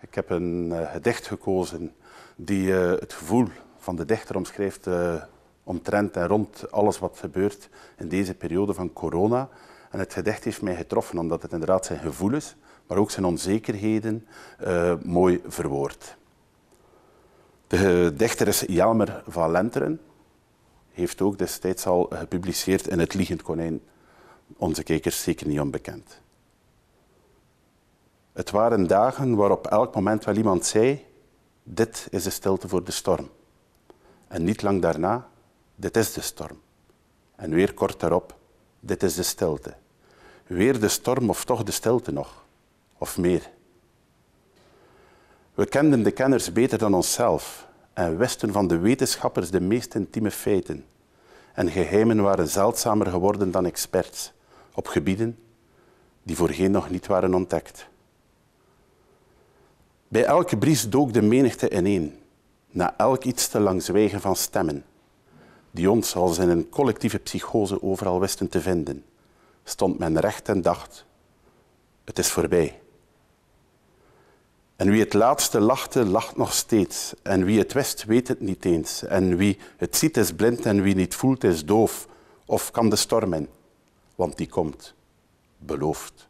Ik heb een eh, gedicht gekozen die eh, het gevoel van de dichter omschrijft eh, omtrent en rond alles wat gebeurt in deze periode van corona. En het gedicht heeft mij getroffen omdat het inderdaad zijn gevoelens, maar ook zijn onzekerheden mooi verwoord. De dichter is Jelmer van Lenteren, heeft ook destijds al gepubliceerd in Het Liegend Konijn. Onze kijkers zeker niet onbekend. Het waren dagen waarop elk moment wel iemand zei: Dit is de stilte voor de storm. En niet lang daarna: Dit is de storm. En weer kort daarop: Dit is de stilte. Weer de storm of toch de stilte nog, of meer. We kenden de kenners beter dan onszelf en wisten van de wetenschappers de meest intieme feiten. En geheimen waren zeldzamer geworden dan experts op gebieden die voorheen nog niet waren ontdekt. Bij elke bries dook de menigte ineen, na elk iets te lang zwijgen van stemmen, die ons als in een collectieve psychose overal wisten te vinden, stond men recht en dacht, het is voorbij. En wie het laatste lachte, lacht nog steeds. En wie het wist, weet het niet eens. En wie het ziet, is blind. En wie niet voelt, is doof. Of kan de storm in. Want die komt. Beloofd.